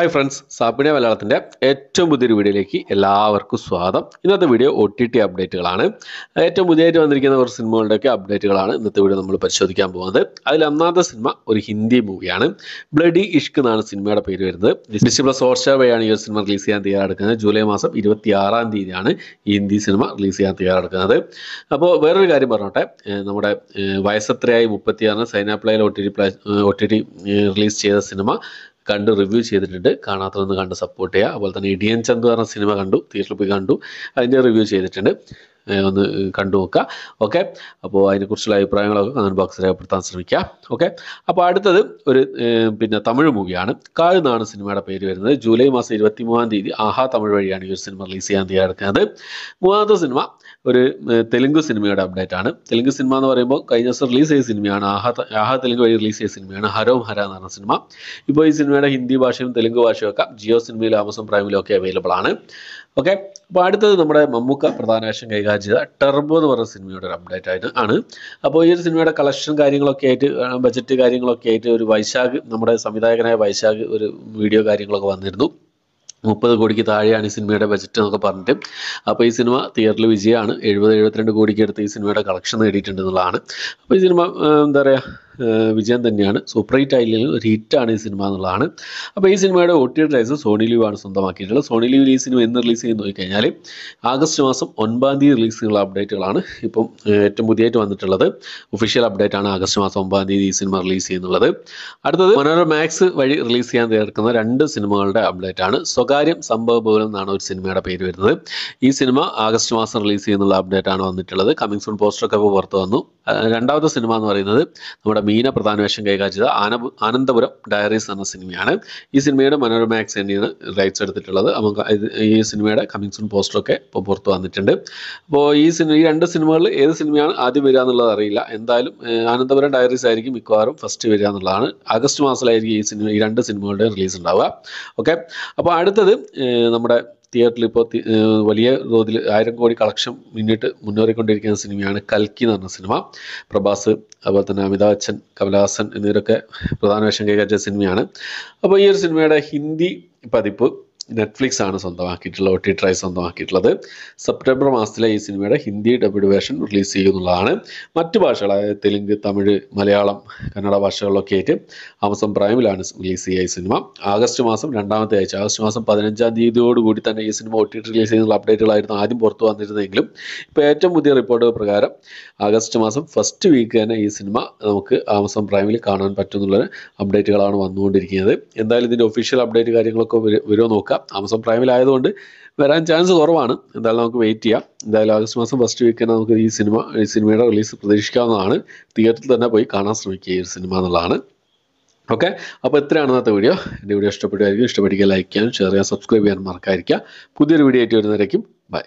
hi friends സാബിന മലയാളത്തിൻ്റെ ഏറ്റവും പുതിയൊരു വീഡിയോയിലേക്ക് എല്ലാവർക്കും സ്വാഗതം ഇന്നത്തെ വീഡിയോ ഒ ടി ടി അപ്ഡേറ്റുകളാണ് ഏറ്റവും പുതിയതായിട്ട് വന്നിരിക്കുന്ന കുറച്ച് സിനിമകളുടെയൊക്കെ അപ്ഡേറ്റുകളാണ് ഇന്നത്തെ വീഡിയോ നമ്മൾ പരിശോധിക്കാൻ പോകുന്നത് അതിൽ ഒന്നാമത്തെ സിനിമ ഒരു ഹിന്ദി മൂവിയാണ് ബ്ലഡി ഇഷ്ക് എന്നാണ് സിനിമയുടെ പേര് വരുന്നത് ഡിസ്റ്റി പ്ലസ് ഹോട്ട്സ്റ്റാർ വഴിയാണ് ഈ സിനിമ റിലീസ് ചെയ്യാൻ തയ്യാറെടുക്കുന്നത് ജൂലൈ മാസം ഇരുപത്തി ആറാം തീയതിയാണ് ഈ ഹിന്ദി സിനിമ റിലീസ് ചെയ്യാൻ തയ്യാറെടുക്കുന്നത് അപ്പോൾ വേറൊരു കാര്യം പറഞ്ഞോട്ടെ നമ്മുടെ വയസ്സത്രയായി മുപ്പത്തിയാറിന് സൈനാപ്ലയിൽ ഒ ടി ടി പ്ലാ ഒ ടി ടി റിലീസ് ചെയ്ത സിനിമ കണ്ട് റിവ്യൂ ചെയ്തിട്ടുണ്ട് കാണാത്തതൊന്ന് കണ്ട് സപ്പോർട്ട് ചെയ്യുക അതുപോലെ തന്നെ ഇടിയൻ ചന്ദ് പറഞ്ഞ സിനിമ കണ്ടു തിയേറ്ററിൽ പോയി കണ്ടു അതിൻ്റെ റിവ്യൂ ചെയ്തിട്ടുണ്ട് ഒന്ന് കണ്ടു നോക്കുക ഓക്കെ അപ്പോൾ അതിനെക്കുറിച്ചുള്ള അഭിപ്രായങ്ങളൊക്കെ കമൻറ്റ് ബോക്സ് രേഖപ്പെടുത്താൻ ശ്രമിക്കുക ഓക്കെ അപ്പോൾ അടുത്തത് ഒരു പിന്നെ തമിഴ് മൂവിയാണ് കാഴുന്നാണ് സിനിമയുടെ പേര് വരുന്നത് ജൂലൈ മാസം ഇരുപത്തി മൂന്നാം തീയതി ആഹാ തമിഴ് വഴിയാണ് ഈ ഒരു സിനിമ റിലീസ് ചെയ്യാൻ തയ്യാറെടുക്കുന്നത് മൂന്നാമത്തെ സിനിമ ഒരു തെലുങ്ക് സിനിമയുടെ അപ്ഡേറ്റ് ആണ് തെലുങ്ക് സിനിമ എന്ന് പറയുമ്പോൾ കഴിഞ്ഞ ദിവസം റിലീസ് ചെയ്ത സിനിമയാണ് ആഹാ ആഹാ തെലുങ്ക് വഴി റിലീസ് ചെയ്ത സിനിമയാണ് ഹരോം ഹര എന്ന് പറഞ്ഞ സിനിമ ഇപ്പോൾ ഈ സിനിമയുടെ ഹിന്ദി ഭാഷയും തെലുങ്ക് ഭാഷയും ഒക്കെ ജിയോ സിനിമയിലും ആമസോൺ പ്രൈമിലും ഒക്കെ അവൈലബിൾ ആണ് ഓക്കെ അപ്പോൾ അടുത്തത് നമ്മുടെ മമ്മൂക്ക പ്രധാന വേഷം കൈകാര്യം ചെയ്ത ടെർബോ എന്ന് പറഞ്ഞ സിനിമയുടെ ഒരു അപ്ഡേറ്റ് ആയിട്ട് ആണ് അപ്പോൾ ഈ ഒരു സിനിമയുടെ കളക്ഷൻ കാര്യങ്ങളൊക്കെ ആയിട്ട് ബജറ്റ് കാര്യങ്ങളൊക്കെ ആയിട്ട് ഒരു വൈശാഖ് നമ്മുടെ സംവിധായകനായ വൈശാഖ് ഒരു വീഡിയോ കാര്യങ്ങളൊക്കെ വന്നിരുന്നു മുപ്പത് കോടിക്ക് താഴെയാണ് ഈ സിനിമയുടെ ബജറ്റ് എന്നൊക്കെ പറഞ്ഞിട്ട് അപ്പോൾ ഈ സിനിമ തിയേറ്ററിൽ വിജയമാണ് എഴുപത് എഴുപത്തിരണ്ട് കോടിക്ക് അടുത്ത് ഈ സിനിമയുടെ കളക്ഷൻ നേടിയിട്ടുണ്ട് എന്നുള്ളതാണ് അപ്പോൾ ഈ സിനിമ എന്താ പറയുക വിജയം തന്നെയാണ് സൂപ്പർ ഹിറ്റ് ആയില്ലെങ്കിൽ ഒരു ഹിറ്റാണ് ഈ സിനിമ എന്നുള്ളതാണ് അപ്പോൾ ഈ സിനിമയുടെ O T rights Sony LIV ആണ് സ്വന്തമാക്കിയിട്ടുള്ളത് സോണി ലിവ് ഈ സിനിമ എന്ന് റിലീസ് ചെയ്ത് നോക്കിക്കഴിഞ്ഞാൽ ആഗസ്റ്റ് മാസം ഒൻപതാം തീയതി റിലീസ് ചെയ്യുന്ന അപ്ഡേറ്റുകളാണ് ഇപ്പം ഏറ്റവും പുതിയതായിട്ട് വന്നിട്ടുള്ളത് ഒഫീഷ്യൽ അപ്ഡേറ്റ് ആണ് ആഗസ്റ്റ് മാസം ഒമ്പതാം തീയതി ഈ സിനിമ റിലീസ് ചെയ്യുന്നുള്ളത് അടുത്തത് മനോരമ മാക്സ് വഴി റിലീസ് ചെയ്യാൻ തീർക്കുന്ന രണ്ട് സിനിമകളുടെ അപ്ഡേറ്റ് ആണ് സ്വകാര്യം സംഭവബഹുലം എന്നാണ് ഒരു സിനിമയുടെ പേര് വരുന്നത് ഈ സിനിമ ആഗസ്റ്റ് മാസം റിലീസ് ചെയ്യുന്നുള്ള അപ്ഡേറ്റ് ആണ് വന്നിട്ടുള്ളത് കമ്മിങ് സൂൺ പോസ്റ്ററൊക്കെ ഇപ്പോൾ പുറത്ത് വന്നു രണ്ടാമത്തെ സിനിമ എന്ന് പറയുന്നത് നമ്മുടെ മീന പ്രധാനവേഷം കൈകാര്യം ആന ആനന്ദപുരം ഡയറീസ് എന്ന സിനിമയാണ് ഈ സിനിമയുടെ മനോരമ ആക്സിനാണ് റൈറ്റ്സ് എടുത്തിട്ടുള്ളത് അപ്പം ഈ സിനിമയുടെ കമ്മിങ് സൂൺ പോസ്റ്ററൊക്കെ ഇപ്പോൾ പുറത്ത് വന്നിട്ടുണ്ട് അപ്പോൾ ഈ സിനിമ ഈ രണ്ട് സിനിമകളിൽ ഏത് സിനിമയാണ് ആദ്യം വരിക എന്നുള്ളത് അറിയില്ല എന്തായാലും ആനന്ദപുരം ഡയറീസ് ആയിരിക്കും മിക്കവാറും ഫസ്റ്റ് വരിക എന്നുള്ളതാണ് ആഗസ്റ്റ് മാസത്തിലായിരിക്കും ഈ സിനിമ ഈ രണ്ട് സിനിമകളുടെ റിലീസ് ഉണ്ടാവുക ഓക്കെ അപ്പോൾ അടുത്തത് നമ്മുടെ തിയേറ്ററിൽ ഇപ്പോൾ വലിയ തോതിൽ ആയിരം കോടി കളക്ഷൻ മുന്നിട്ട് മുന്നേറിക്കൊണ്ടിരിക്കുന്ന സിനിമയാണ് കൽക്കി എന്ന് പറഞ്ഞ സിനിമ പ്രഭാസ് അതുപോലെ തന്നെ അമിതാഭ് ബച്ചൻ കമലഹാസൻ എന്നിവരൊക്കെ പ്രധാന വേഷം കൈകാര്യം സിനിമയാണ് അപ്പോൾ ഈ ഒരു സിനിമയുടെ ഹിന്ദി പതിപ്പ് നെറ്റ്ഫ്ലിക്സ് ആണ് സ്വന്തമാക്കിയിട്ടുള്ളത് ഒ ടി ട്രൈ സ്വന്തമാക്കിയിട്ടുള്ളത് സെപ്റ്റംബർ മാസത്തിലെ ഈ സിനിമയുടെ ഹിന്ദി ഡബ്ഡ് വേർഷൻ റിലീസ് ചെയ്യുന്നുള്ളതാണ് മറ്റ് ഭാഷകൾ അതായത് തെലുങ്ക് തമിഴ് മലയാളം കന്നഡ ഭാഷകളിലൊക്കെ ആയിട്ട് ആമസോൺ പ്രൈമിലാണ് റിലീസ് ചെയ്യുക ഈ സിനിമ ആഗസ്റ്റ് മാസം രണ്ടാമത്തെ ആഴ്ച ആഗസ്റ്റ് മാസം പതിനഞ്ചാം തീയതിയോടുകൂടി തന്നെ ഈ സിനിമ ഒ ടി റിലീസ് ചെയ്യുന്നുള്ള അപ്ഡേറ്റുകളായിരുന്നു ആദ്യം പുറത്തു വന്നിരുന്നെങ്കിലും ഇപ്പോൾ ഏറ്റവും പുതിയ റിപ്പോർട്ട് പ്രകാരം ആഗസ്റ്റ് മാസം ഫസ്റ്റ് വീക്ക് തന്നെ ഈ സിനിമ നമുക്ക് ആമസോൺ പ്രൈമിൽ കാണാൻ പറ്റുന്നുള്ള അപ്ഡേറ്റുകളാണ് വന്നുകൊണ്ടിരിക്കുന്നത് എന്തായാലും ഇതിൻ്റെ ഒഫീഷ്യൽ അപ്ഡേറ്റ് കാര്യങ്ങളൊക്കെ വരുമോ നോക്കുക നോക്കാം ആമസോൺ പ്രൈമിലായതുകൊണ്ട് വരാൻ ചാൻസ് കുറവാണ് എന്തായാലും നമുക്ക് വെയിറ്റ് ചെയ്യാം എന്തായാലും ആഗസ്റ്റ് മാസം ഫസ്റ്റ് വീക്കിന് നമുക്ക് ഈ സിനിമ ഈ സിനിമയുടെ റിലീസ് പ്രതീക്ഷിക്കാവുന്നതാണ് തിയേറ്ററിൽ തന്നെ പോയി കാണാൻ ശ്രമിക്കുക ഈ ഒരു സിനിമ എന്നുള്ളതാണ് ഓക്കെ അപ്പോൾ ഇത്രയാണ് ഇന്നത്തെ വീഡിയോ എൻ്റെ വീഡിയോ ഇഷ്ടപ്പെട്ടായിരിക്കും ഇഷ്ടപ്പെടുക ലൈക്ക് ചെയ്യാനും ഷെയർ ചെയ്യാൻ സബ്സ്ക്രൈബ് ചെയ്യാൻ മറക്കാതിരിക്കുക പുതിയൊരു വീഡിയോ ആയിട്ട് വരുന്നതായിരിക്കും ബൈ